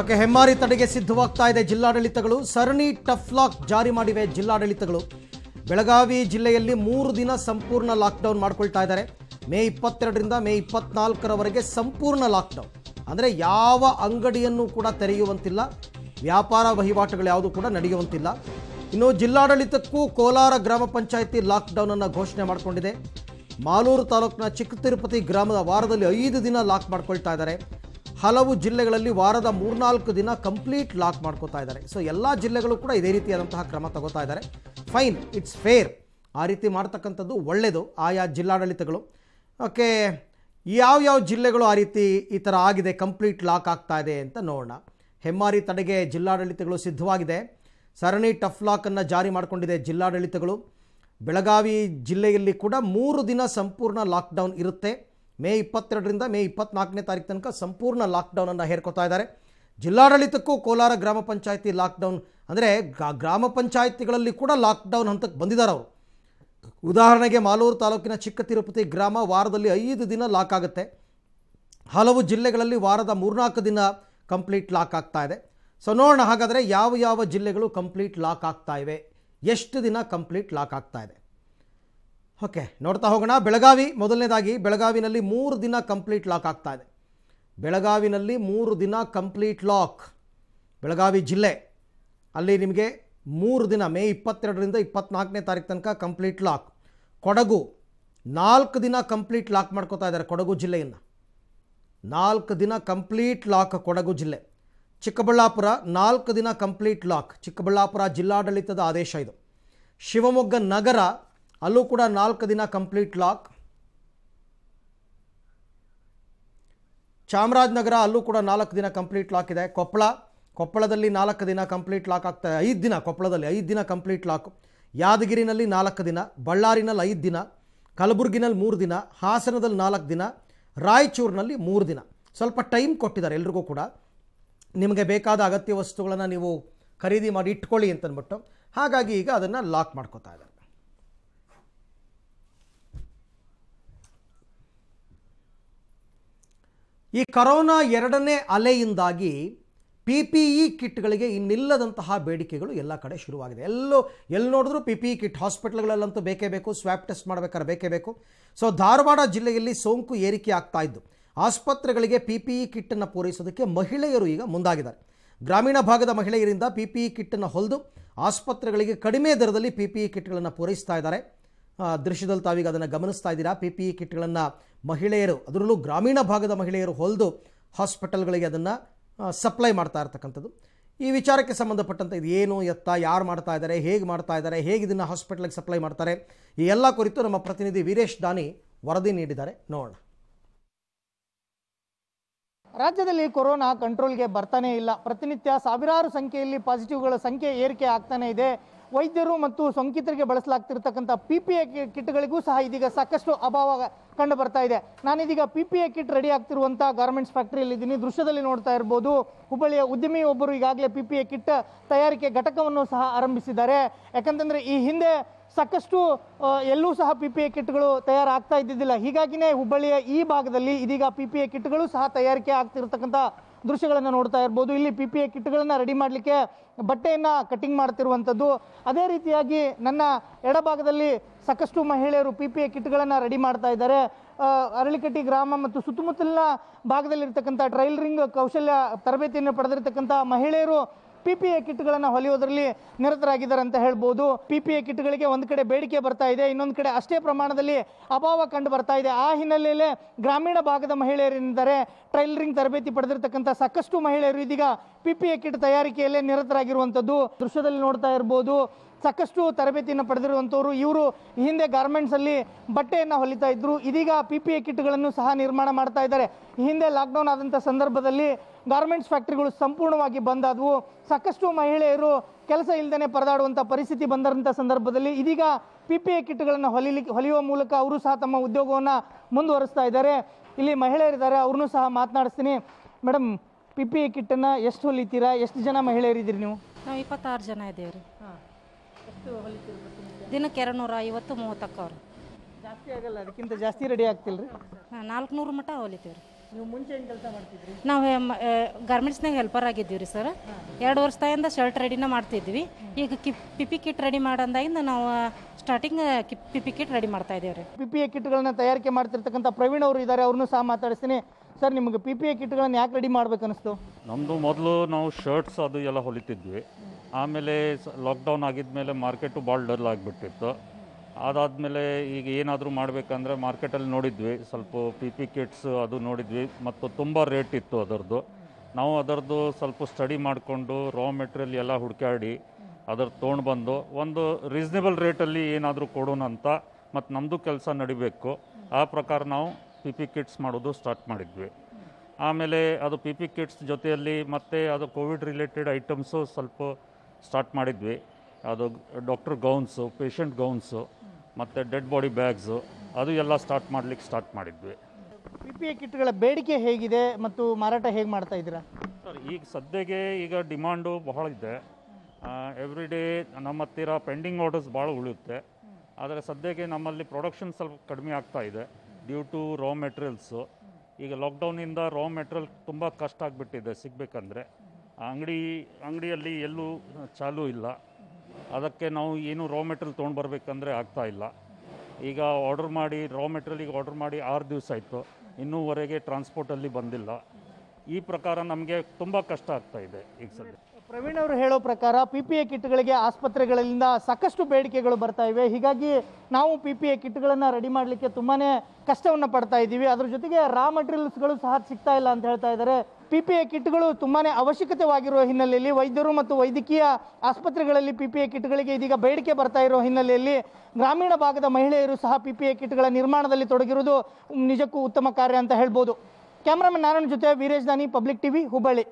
okay ಹೆಮ್ಮಾರಿ ತಡೆಗೆ ಸಿದ್ಧವಾಗ್ತಾ ಇದೆ ಜಿಲ್ಲಾಡಳಿತಗಳು ಸರಣಿ ಟಫ್ ಲಾಕ್ ಜಾರಿ ಮಾಡಿವೆ ಜಿಲ್ಲಾಡಳಿತಗಳು ಬೆಳಗಾವಿ ಜಿಲ್ಲೆಯಲ್ಲಿ ಮೂರು ದಿನ ಸಂಪೂರ್ಣ ಲಾಕ್ಡೌನ್ ಮಾಡ್ಕೊಳ್ತಾ ಇದ್ದಾರೆ ಮೇ ಇಪ್ಪತ್ತೆರಡರಿಂದ ಮೇ ಇಪ್ಪತ್ನಾಲ್ಕರವರೆಗೆ ಸಂಪೂರ್ಣ ಲಾಕ್ಡೌನ್ ಅಂದರೆ ಯಾವ ಅಂಗಡಿಯನ್ನು ಕೂಡ ತೆರೆಯುವಂತಿಲ್ಲ ವ್ಯಾಪಾರ ವಹಿವಾಟುಗಳು ಯಾವುದೂ ಕೂಡ ನಡೆಯುವಂತಿಲ್ಲ ಇನ್ನು ಜಿಲ್ಲಾಡಳಿತಕ್ಕೂ ಕೋಲಾರ ಗ್ರಾಮ ಪಂಚಾಯಿತಿ ಲಾಕ್ಡೌನನ್ನು ಘೋಷಣೆ ಮಾಡಿಕೊಂಡಿದೆ ಮಾಲೂರು ತಾಲೂಕಿನ ಚಿಕ್ಕ ತಿರುಪತಿ ಗ್ರಾಮದ ವಾರದಲ್ಲಿ ಐದು ದಿನ ಲಾಕ್ ಮಾಡ್ಕೊಳ್ತಾ ಇದ್ದಾರೆ ಹಲವು ಜಿಲ್ಲೆಗಳಲ್ಲಿ ವಾರದ ಮೂರ್ನಾಲ್ಕು ದಿನ ಕಂಪ್ಲೀಟ್ ಲಾಕ್ ಮಾಡ್ಕೋತಾ ಇದ್ದಾರೆ ಸೊ ಎಲ್ಲ ಜಿಲ್ಲೆಗಳು ಕೂಡ ಇದೇ ರೀತಿಯಾದಂತಹ ಕ್ರಮ ತಗೋತಾ ಇದ್ದಾರೆ ಫೈನ್ ಇಟ್ಸ್ ಫೇರ್ ಆ ರೀತಿ ಮಾಡ್ತಕ್ಕಂಥದ್ದು ಒಳ್ಳೆಯದು ಆಯಾ ಜಿಲ್ಲಾಡಳಿತಗಳು ಓಕೆ ಯಾವ ಯಾವ ಜಿಲ್ಲೆಗಳು ಆ ರೀತಿ ಈ ಥರ ಆಗಿದೆ ಕಂಪ್ಲೀಟ್ ಲಾಕ್ ಆಗ್ತಾ ಇದೆ ಅಂತ ನೋಡೋಣ ಹೆಮ್ಮಾರಿ ತಡೆಗೆ ಜಿಲ್ಲಾಡಳಿತಗಳು ಸಿದ್ಧವಾಗಿದೆ ಸರಣಿ ಟಫ್ ಲಾಕನ್ನು ಜಾರಿ ಮಾಡಿಕೊಂಡಿದೆ ಜಿಲ್ಲಾಡಳಿತಗಳು ಬೆಳಗಾವಿ ಜಿಲ್ಲೆಯಲ್ಲಿ ಕೂಡ ಮೂರು ದಿನ ಸಂಪೂರ್ಣ ಲಾಕ್ಡೌನ್ ಇರುತ್ತೆ ಮೇ ಇಪ್ಪತ್ತೆರಡರಿಂದ ಮೇ ಇಪ್ಪತ್ನಾಲ್ಕನೇ ತಾರೀಕು ತನಕ ಸಂಪೂರ್ಣ ಲಾಕ್ಡೌನನ್ನು ಹೇರ್ಕೋತಾ ಇದ್ದಾರೆ ಜಿಲ್ಲಾಡಳಿತಕ್ಕೂ ಕೋಲಾರ ಗ್ರಾಮ ಪಂಚಾಯತಿ ಲಾಕ್ಡೌನ್ ಅಂದರೆ ಗ್ರಾಮ ಪಂಚಾಯತಿಗಳಲ್ಲಿ ಕೂಡ ಲಾಕ್ಡೌನ್ ಹಂತಕ್ಕೆ ಬಂದಿದ್ದಾರೆ ಅವರು ಉದಾಹರಣೆಗೆ ಮಾಲೂರು ತಾಲೂಕಿನ ಚಿಕ್ಕ ತಿರುಪತಿ ಗ್ರಾಮ ವಾರದಲ್ಲಿ ಐದು ದಿನ ಲಾಕ್ ಆಗುತ್ತೆ ಹಲವು ಜಿಲ್ಲೆಗಳಲ್ಲಿ ವಾರದ ಮೂರ್ನಾಲ್ಕು ದಿನ ಕಂಪ್ಲೀಟ್ ಲಾಕ್ ಆಗ್ತಾ ಇದೆ ಸೊ ನೋಡೋಣ ಹಾಗಾದರೆ ಯಾವ ಯಾವ ಜಿಲ್ಲೆಗಳು ಕಂಪ್ಲೀಟ್ ಲಾಕ್ ಆಗ್ತಾ ಇವೆ ಎಷ್ಟು ದಿನ ಕಂಪ್ಲೀಟ್ ಲಾಕ್ ಆಗ್ತಾ ಇದೆ ಓಕೆ ನೋಡ್ತಾ ಹೋಗೋಣ ಬೆಳಗಾವಿ ಮೊದಲನೇದಾಗಿ ಬೆಳಗಾವಿನಲ್ಲಿ ಮೂರು ದಿನ ಕಂಪ್ಲೀಟ್ ಲಾಕ್ ಆಗ್ತಾ ಇದೆ ಬೆಳಗಾವಿನಲ್ಲಿ ಮೂರು ದಿನ ಕಂಪ್ಲೀಟ್ ಲಾಕ್ ಬೆಳಗಾವಿ ಜಿಲ್ಲೆ ಅಲ್ಲಿ ನಿಮಗೆ ಮೂರು ದಿನ ಮೇ ಇಪ್ಪತ್ತೆರಡರಿಂದ ಇಪ್ಪತ್ನಾಲ್ಕನೇ ತಾರೀಕು ತನಕ ಕಂಪ್ಲೀಟ್ ಲಾಕ್ ಕೊಡಗು ನಾಲ್ಕು ದಿನ ಕಂಪ್ಲೀಟ್ ಲಾಕ್ ಮಾಡ್ಕೋತಾ ಇದ್ದಾರೆ ಕೊಡಗು ಜಿಲ್ಲೆಯನ್ನು ನಾಲ್ಕು ದಿನ ಕಂಪ್ಲೀಟ್ ಲಾಕ್ ಕೊಡಗು ಜಿಲ್ಲೆ ಚಿಕ್ಕಬಳ್ಳಾಪುರ ನಾಲ್ಕು ದಿನ ಕಂಪ್ಲೀಟ್ ಲಾಕ್ ಚಿಕ್ಕಬಳ್ಳಾಪುರ ಜಿಲ್ಲಾಡಳಿತದ ಆದೇಶ ಇದು ಶಿವಮೊಗ್ಗ ನಗರ ಅಲ್ಲೂ ಕೂಡ ನಾಲ್ಕು ದಿನ ಕಂಪ್ಲೀಟ್ ಲಾಕ್ ಚಾಮರಾಜನಗರ ಅಲ್ಲೂ ಕೂಡ ನಾಲ್ಕು ದಿನ ಕಂಪ್ಲೀಟ್ ಲಾಕ್ ಇದೆ ಕೊಪ್ಪಳ ಕೊಪ್ಪಳದಲ್ಲಿ ನಾಲ್ಕು ದಿನ ಕಂಪ್ಲೀಟ್ ಲಾಕ್ ಆಗ್ತಾ ಐದು ದಿನ ಕೊಪ್ಪಳದಲ್ಲಿ ಐದು ದಿನ ಕಂಪ್ಲೀಟ್ ಲಾಕ್ ಯಾದಗಿರಿನಲ್ಲಿ ನಾಲ್ಕು ದಿನ ಬಳ್ಳಾರಿನಲ್ಲಿ ಐದು ದಿನ ಕಲಬುರಗಿನಲ್ಲಿ ಮೂರು ದಿನ ಹಾಸನದಲ್ಲಿ ನಾಲ್ಕು ದಿನ ರಾಯಚೂರಿನಲ್ಲಿ ಮೂರು ದಿನ ಸ್ವಲ್ಪ ಟೈಮ್ ಕೊಟ್ಟಿದ್ದಾರೆ ಎಲ್ರಿಗೂ ಕೂಡ ನಿಮಗೆ ಬೇಕಾದ ಅಗತ್ಯ ವಸ್ತುಗಳನ್ನು ನೀವು ಖರೀದಿ ಮಾಡಿ ಇಟ್ಕೊಳ್ಳಿ ಅಂತಂದ್ಬಿಟ್ಟು ಹಾಗಾಗಿ ಈಗ ಅದನ್ನು ಲಾಕ್ ಮಾಡ್ಕೋತಾ ಇದ್ದಾರೆ ಈ ಕರೋನಾ ಎರಡನೇ ಅಲೆಯಿಂದಾಗಿ ಪಿ ಪಿ ಇ ಕಿಟ್ಗಳಿಗೆ ಇನ್ನಿಲ್ಲದಂತಹ ಬೇಡಿಕೆಗಳು ಎಲ್ಲ ಕಡೆ ಶುರುವಾಗಿದೆ ಎಲ್ಲೋ ಎಲ್ಲಿ ನೋಡಿದ್ರೂ ಪಿ ಪಿ ಇ ಕಿಟ್ ಹಾಸ್ಪಿಟ್ಲ್ಗಳಲ್ಲಂತೂ ಬೇಕೇ ಬೇಕು ಸ್ವ್ಯಾಬ್ ಟೆಸ್ಟ್ ಮಾಡಬೇಕಾದ್ರೆ ಬೇಕೇ ಬೇಕು ಸೊ ಧಾರವಾಡ ಜಿಲ್ಲೆಯಲ್ಲಿ ಸೋಂಕು ಏರಿಕೆ ಆಗ್ತಾ ಇದ್ದು ಆಸ್ಪತ್ರೆಗಳಿಗೆ ಪಿ ಪಿ ಇ ಕಿಟ್ಟನ್ನು ಪೂರೈಸೋದಕ್ಕೆ ಮಹಿಳೆಯರು ಈಗ ಮುಂದಾಗಿದ್ದಾರೆ ಗ್ರಾಮೀಣ ಭಾಗದ ಮಹಿಳೆಯರಿಂದ ಪಿ ಪಿ ಇ ಕಿಟ್ಟನ್ನು ಹೊಲಿದು ಆಸ್ಪತ್ರೆಗಳಿಗೆ ಕಡಿಮೆ ದರದಲ್ಲಿ ಪಿ ಪಿ ಇ ಕಿಟ್ಗಳನ್ನು ಪೂರೈಸ್ತಾ ಇದ್ದಾರೆ ದೃಶ್ಯದಲ್ಲಿ ತಾವೀಗ ಅದನ್ನು ಗಮನಿಸ್ತಾ ಇದ್ದೀರಾ ಪಿ ಪಿ ಇ e ಕಿಟ್ಗಳನ್ನು ಮಹಿಳೆಯರು ಅದರಲ್ಲೂ ಗ್ರಾಮೀಣ ಭಾಗದ ಮಹಿಳೆಯರು ಹೊಲಿದು ಹಾಸ್ಪಿಟಲ್ಗಳಿಗೆ ಅದನ್ನು ಸಪ್ಲೈ ಮಾಡ್ತಾ ಇರ್ತಕ್ಕಂಥದ್ದು ಈ ವಿಚಾರಕ್ಕೆ ಸಂಬಂಧಪಟ್ಟಂಥ ಇದು ಏನು ಎತ್ತ ಯಾರು ಮಾಡ್ತಾ ಇದ್ದಾರೆ ಹೇಗೆ ಮಾಡ್ತಾ ಇದ್ದಾರೆ ಹೇಗೆ ಇದನ್ನು ಹಾಸ್ಪಿಟಲ್ಗೆ ಸಪ್ಲೈ ಮಾಡ್ತಾರೆ ಈ ಎಲ್ಲ ಕುರಿತು ನಮ್ಮ ಪ್ರತಿನಿಧಿ ವೀರೇಶ್ ದಾನಿ ವರದಿ ನೀಡಿದ್ದಾರೆ ನೋಡೋಣ ರಾಜ್ಯದಲ್ಲಿ ಕೊರೋನಾ ಕಂಟ್ರೋಲ್ಗೆ ಬರ್ತಾನೆ ಇಲ್ಲ ಪ್ರತಿನಿತ್ಯ ಸಾವಿರಾರು ಸಂಖ್ಯೆಯಲ್ಲಿ ಪಾಸಿಟಿವ್ಗಳ ಸಂಖ್ಯೆ ಏರಿಕೆ ಆಗ್ತಾನೆ ಇದೆ ವೈದ್ಯರು ಮತ್ತು ಸೋಂಕಿತರಿಗೆ ಬಳಸಲಾಗ್ತಿರ್ತಕ್ಕಂಥ ಪಿ ಪಿ ಎ ಕಿಟ್ಗಳಿಗೂ ಸಹ ಇದೀಗ ಸಾಕಷ್ಟು ಅಭಾವ ಕಂಡು ಬರ್ತಾ ಇದೆ ನಾನಿದೀಗ P P E kit ready ಆಗ್ತಿರುವಂಥ ಗಾರ್ಮೆಂಟ್ಸ್ ಫ್ಯಾಕ್ಟರಿಯಲ್ಲಿ ಇದ್ದೀನಿ ದೃಶ್ಯದಲ್ಲಿ ನೋಡ್ತಾ ಇರ್ಬೋದು ಹುಬ್ಬಳ್ಳಿಯ ಒಬ್ಬರು ಈಗಾಗಲೇ ಪಿ ಪಿ ಎ ಕಿಟ್ ತಯಾರಿಕೆ ಘಟಕವನ್ನು ಸಹ ಆರಂಭಿಸಿದ್ದಾರೆ ಯಾಕಂತಂದರೆ ಈ ಹಿಂದೆ ಸಾಕಷ್ಟು ಎಲ್ಲೂ ಸಹ ಪಿ ಪಿ ಎ ಕಿಟ್ಗಳು ತಯಾರಾಗ್ತಾ ಇದ್ದಿದ್ದಿಲ್ಲ ಹೀಗಾಗಿನೇ ಹುಬ್ಬಳ್ಳಿಯ ಈ ಭಾಗದಲ್ಲಿ ಇದೀಗ ಪಿ ಪಿ ಎ ಕಿಟ್ಗಳು ಸಹ ತಯಾರಿಕೆ ಆಗ್ತಿರ್ತಕ್ಕಂಥ ದೃಶ್ಯಗಳನ್ನು ನೋಡ್ತಾ ಇರ್ಬೋದು ಇಲ್ಲಿ ಪಿ ಪಿ ಎ ಕಿಟ್ಗಳನ್ನು ರೆಡಿ ಮಾಡಲಿಕ್ಕೆ ಬಟ್ಟೆಯನ್ನು ಕಟಿಂಗ್ ಮಾಡ್ತಿರುವಂಥದ್ದು ಅದೇ ರೀತಿಯಾಗಿ ನನ್ನ ಎಡಭಾಗದಲ್ಲಿ ಸಾಕಷ್ಟು ಮಹಿಳೆಯರು ಪಿ ಪಿ ಎ ಕಿಟ್ಗಳನ್ನು ರೆಡಿ ಮಾಡ್ತಾ ಇದ್ದಾರೆ ಅರಳಿಕಟ್ಟಿ ಗ್ರಾಮ ಮತ್ತು ಸುತ್ತಮುತ್ತಲಿನ ಭಾಗದಲ್ಲಿರ್ತಕ್ಕಂಥ ಟ್ರೈಲರಿಂಗ್ ಕೌಶಲ್ಯ ತರಬೇತಿಯನ್ನು ಪಡೆದಿರ್ತಕ್ಕಂಥ ಮಹಿಳೆಯರು ಪಿ ಪಿ ಎ ಕಿಟ್ಗಳನ್ನು ಹೊಲಿಯೋದರಲ್ಲಿ ನಿರತರಾಗಿದ್ದಾರೆ ಅಂತ ಹೇಳ್ಬೋದು ಪಿ ಪಿ ಎ ಕಿಟ್ಗಳಿಗೆ ಒಂದು ಕಡೆ ಬೇಡಿಕೆ ಬರ್ತಾ ಇದೆ ಇನ್ನೊಂದು ಕಡೆ ಅಷ್ಟೇ ಪ್ರಮಾಣದಲ್ಲಿ ಅಭಾವ ಕಂಡು ಬರ್ತಾ ಇದೆ ಆ ಹಿನ್ನೆಲೆಯಲ್ಲಿ ಗ್ರಾಮೀಣ ಭಾಗದ ಮಹಿಳೆಯರಿದ್ದಾರೆ ಟೈಲರಿಂಗ್ ತರಬೇತಿ ಪಡೆದಿರತಕ್ಕಂಥ ಸಾಕಷ್ಟು ಮಹಿಳೆಯರು ಇದೀಗ ಪಿಪಿಎ ಕಿಟ್ ತಯಾರಿಕೆಯಲ್ಲೇ ನಿರತರಾಗಿರುವಂಥದ್ದು ದೃಶ್ಯದಲ್ಲಿ ನೋಡ್ತಾ ಇರ್ಬೋದು ಸಾಕಷ್ಟು ತರಬೇತಿಯನ್ನು ಪಡೆದಿರುವಂಥವರು ಇವರು ಹಿಂದೆ ಗಾರ್ಮೆಂಟ್ಸಲ್ಲಿ ಬಟ್ಟೆಯನ್ನು ಹೊಲಿತಾ ಇದ್ರು ಇದೀಗ ಪಿ ಪಿ ಎ ಕಿಟ್ಗಳನ್ನು ಸಹ ನಿರ್ಮಾಣ ಮಾಡ್ತಾ ಇದ್ದಾರೆ ಹಿಂದೆ ಲಾಕ್ಡೌನ್ ಆದಂಥ ಸಂದರ್ಭದಲ್ಲಿ ಗಾರ್ಮೆಂಟ್ಸ್ ಫ್ಯಾಕ್ಟ್ರಿಗಳು ಸಂಪೂರ್ಣವಾಗಿ ಬಂದಾದವು ಸಾಕಷ್ಟು ಮಹಿಳೆಯರು ಕೆಲಸ ಇಲ್ಲದೇ ಪರದಾಡುವಂಥ ಪರಿಸ್ಥಿತಿ ಬಂದಂಥ ಸಂದರ್ಭದಲ್ಲಿ ಇದೀಗ ಪಿ ಪಿ ಎ ಕಿಟ್ಗಳನ್ನು ಹೊಲಿಲಿಕ್ಕೆ ಹೊಲಿಯುವ ಮೂಲಕ ಅವರು ಸಹ ತಮ್ಮ ಉದ್ಯೋಗವನ್ನು ಮುಂದುವರಿಸ್ತಾ ಇದ್ದಾರೆ ಇಲ್ಲಿ ಮಹಿಳೆಯರಿದ್ದಾರೆ ಅವ್ರನ್ನೂ ಸಹ ಮಾತನಾಡಿಸ್ತೀನಿ ಮೇಡಮ್ ಪಿಪಿ ಕಿಟ್ ಕಿಟ್ಟನ್ನು ಎಷ್ಟು ಹೊಲಿತೀರಾ ಎಷ್ಟು ಜನ ಮಹಿಳೆಯರಿದ್ದೀರಿ ನೀವು ನಾವು ಇಪ್ಪತ್ತಾರು ಜನ ಇದ್ದೇವೆ ರೀ ದಿನಕ್ಕೆ ಎರಡು ನೂರ ಐವತ್ತು ಮೂವತ್ತಕ್ಕವ್ರು ಜಾಸ್ತಿ ಆಗಲ್ಲ ಅದಕ್ಕಿಂತ ಜಾಸ್ತಿ ರೆಡಿ ಆಗ್ತಿಲ್ಲ ರೀ ಹಾಂ ನಾಲ್ಕುನೂರು ಮಟ್ಟ ಹೊಲಿತೀವಿ ರೀ ನೀವು ಮುಂಚೆ ಏನು ಕೆಲಸ ಮಾಡ್ತಿದ್ರಿ ನಾವು ಗಾರ್ಮೆಂಟ್ಸ್ನಾಗ ಹೆಲ್ಪರ್ ಆಗಿದ್ದೀವಿ ರೀ ಸರ್ ಎರಡು ವರ್ಷದಿಂದ ಶರ್ಟ್ ರೆಡಿನ ಮಾಡ್ತಿದ್ವಿ ಈಗ ಕಿಪ್ ಪಿಪಿ ಕಿಟ್ ರೆಡಿ ಮಾಡೋದಾಗಿಂದ ನಾವು ಸ್ಟಾರ್ಟಿಂಗ್ ಕಿಪ್ ಪಿಪಿ ಕಿಟ್ ರೆಡಿ ಮಾಡ್ತಾ ಇದ್ದೇವೆ ರೀ ಪಿಪಿ ಕಿಟ್ಗಳನ್ನ ತಯಾರಿಕೆ ಮಾಡ್ತಿರ್ತಕ್ಕಂಥ ಪ್ರವೀಣ್ ಅವರು ಇದ್ದಾರೆ ಅವ್ರನ್ನೂ ಸಹ ಮಾತಾಡಿಸ್ತೀನಿ ಸರ್ ನಿಮಗೆ ಪಿ ಪಿ ಎ ಕಿಟ್ಗಳನ್ನು ಯಾಕೆ ರೆಡಿ ಮಾಡ್ಬೇಕು ಅನಿಸ್ತು ನಮ್ಮದು ಮೊದಲು ನಾವು ಶರ್ಟ್ಸ್ ಅದು ಎಲ್ಲ ಹೊಲಿತಿದ್ವಿ ಆಮೇಲೆ ಲಾಕ್ಡೌನ್ ಆಗಿದ್ಮೇಲೆ ಮಾರ್ಕೆಟು ಭಾಳ ಡಲ್ ಆಗಿಬಿಟ್ಟಿತ್ತು ಅದಾದಮೇಲೆ ಈಗ ಏನಾದರೂ ಮಾಡಬೇಕಂದ್ರೆ ಮಾರ್ಕೆಟಲ್ಲಿ ನೋಡಿದ್ವಿ ಸ್ವಲ್ಪ ಪಿ ಪಿ ಕಿಟ್ಸ್ ಅದು ನೋಡಿದ್ವಿ ಮತ್ತು ತುಂಬ ರೇಟ್ ಇತ್ತು ಅದರದ್ದು ನಾವು ಅದರದ್ದು ಸ್ವಲ್ಪ ಸ್ಟಡಿ ಮಾಡಿಕೊಂಡು ರಾ ಮೆಟೀರಿಯಲ್ ಎಲ್ಲ ಹುಡುಕಾಡಿ ಅದರ ತೊಗೊಂಡು ಬಂದು ಒಂದು ರೀಸ್ನೇಬಲ್ ರೇಟಲ್ಲಿ ಏನಾದರೂ ಕೊಡೋಣ ಅಂತ ಮತ್ತು ನಮ್ಮದು ಕೆಲಸ ನಡಿಬೇಕು ಆ ಪ್ರಕಾರ ನಾವು ಪಿ ಪಿ ಕಿಟ್ಸ್ ಮಾಡೋದು ಸ್ಟಾರ್ಟ್ ಮಾಡಿದ್ವಿ ಆಮೇಲೆ ಅದು ಪಿ ಪಿ ಕಿಟ್ಸ್ ಜೊತೆಯಲ್ಲಿ ಮತ್ತೆ ಅದು ಕೋವಿಡ್ ರಿಲೇಟೆಡ್ ಐಟಮ್ಸು ಸ್ವಲ್ಪ ಸ್ಟಾರ್ಟ್ ಮಾಡಿದ್ವಿ ಅದು ಡಾಕ್ಟರ್ ಗೌನ್ಸು ಪೇಷಂಟ್ ಗೌನ್ಸು ಮತ್ತು ಡೆಡ್ ಬಾಡಿ ಬ್ಯಾಗ್ಸು ಅದು ಎಲ್ಲ ಸ್ಟಾರ್ಟ್ ಮಾಡ್ಲಿಕ್ಕೆ ಸ್ಟಾರ್ಟ್ ಮಾಡಿದ್ವಿ ಪಿ ಪಿ ಕಿಟ್ಗಳ ಬೇಡಿಕೆ ಹೇಗಿದೆ ಮತ್ತು ಮಾರಾಟ ಹೇಗೆ ಮಾಡ್ತಾ ಇದ್ದೀರಾ ಸರ್ ಈಗ ಸದ್ಯಗೆ ಈಗ ಡಿಮಾಂಡು ಬಹಳ ಇದೆ ಎವ್ರಿ ಡೇ ನಮ್ಮ ಹತ್ತಿರ ಪೆಂಡಿಂಗ್ ಆರ್ಡರ್ಸ್ ಭಾಳ ಉಳಿಯುತ್ತೆ ಆದರೆ ಸದ್ಯಕ್ಕೆ ನಮ್ಮಲ್ಲಿ ಪ್ರೊಡಕ್ಷನ್ ಸ್ವಲ್ಪ ಕಡಿಮೆ ಆಗ್ತಾ ಇದೆ ಡ್ಯೂ ಟು ರಾ ಮೆಟೀರಿಯಲ್ಸು ಈಗ ಲಾಕ್ಡೌನಿಂದ ರಾ ಮೆಟೀರಿಯಲ್ ತುಂಬ ಕಷ್ಟ ಆಗಿಬಿಟ್ಟಿದೆ ಸಿಗಬೇಕಂದ್ರೆ ಅಂಗಡಿ ಅಂಗಡಿಯಲ್ಲಿ ಎಲ್ಲೂ ಚಾಲೂ ಇಲ್ಲ ಅದಕ್ಕೆ ನಾವು ಏನು ರಾ ಮೆಟೀರಿಯಲ್ ತೊಗೊಂಡು ಬರಬೇಕಂದ್ರೆ ಆಗ್ತಾ ಇಲ್ಲ ಈಗ ಆರ್ಡರ್ ಮಾಡಿ ರಾ ಮೆಟೀರಿಯಲ್ ಆರ್ಡರ್ ಮಾಡಿ ಆರು ದಿವಸ ಆಯಿತು ಇನ್ನೂವರೆಗೆ ಟ್ರಾನ್ಸ್ಪೋರ್ಟಲ್ಲಿ ಬಂದಿಲ್ಲ ಈ ಪ್ರಕಾರ ನಮಗೆ ತುಂಬ ಕಷ್ಟ ಆಗ್ತಾಯಿದೆ ಈಗ ಸದ್ಯ ಪ್ರವೀಣ್ ಅವರು ಹೇಳೋ ಪ್ರಕಾರ ಪಿ ಪಿ ಎ ಕಿಟ್ಗಳಿಗೆ ಆಸ್ಪತ್ರೆಗಳಿಂದ ಸಾಕಷ್ಟು ಬೇಡಿಕೆಗಳು ಬರ್ತಾ ಇವೆ ಹೀಗಾಗಿ ನಾವು ಪಿ ಪಿ ಎ ಕಿಟ್ಗಳನ್ನು ರೆಡಿ ಮಾಡಲಿಕ್ಕೆ ತುಂಬಾ ಕಷ್ಟವನ್ನು ಪಡ್ತಾ ಇದ್ದೀವಿ ಅದ್ರ ಜೊತೆಗೆ ರಾ ಮಟೀರಿಯಲ್ಸ್ಗಳು ಸಹ ಸಿಗ್ತಾ ಇಲ್ಲ ಅಂತ ಹೇಳ್ತಾ ಇದ್ದಾರೆ ಪಿ ಪಿ ಎ ಕಿಟ್ಗಳು ತುಂಬಾ ಅವಶ್ಯಕತೆವಾಗಿರುವ ಹಿನ್ನೆಲೆಯಲ್ಲಿ ವೈದ್ಯರು ಮತ್ತು ವೈದ್ಯಕೀಯ ಆಸ್ಪತ್ರೆಗಳಲ್ಲಿ ಪಿ ಪಿ ಎ ಕಿಟ್ಗಳಿಗೆ ಇದೀಗ ಬೇಡಿಕೆ ಬರ್ತಾ ಇರೋ ಹಿನ್ನೆಲೆಯಲ್ಲಿ ಗ್ರಾಮೀಣ ಭಾಗದ ಮಹಿಳೆಯರು ಸಹ ಪಿ ಪಿ ಎ ಕಿಟ್ಗಳ ನಿರ್ಮಾಣದಲ್ಲಿ ತೊಡಗಿರುವುದು ನಿಜಕ್ಕೂ ಉತ್ತಮ ಕಾರ್ಯ ಅಂತ ಹೇಳ್ಬೋದು ಕ್ಯಾಮ್ರಾಮನ್ ನಾರಾಯಣ್ ಜೊತೆ ವೀರೇಶ್ ದಾನಿ ಪಬ್ಲಿಕ್ ಟಿವಿ ಹುಬ್ಬಳ್ಳಿ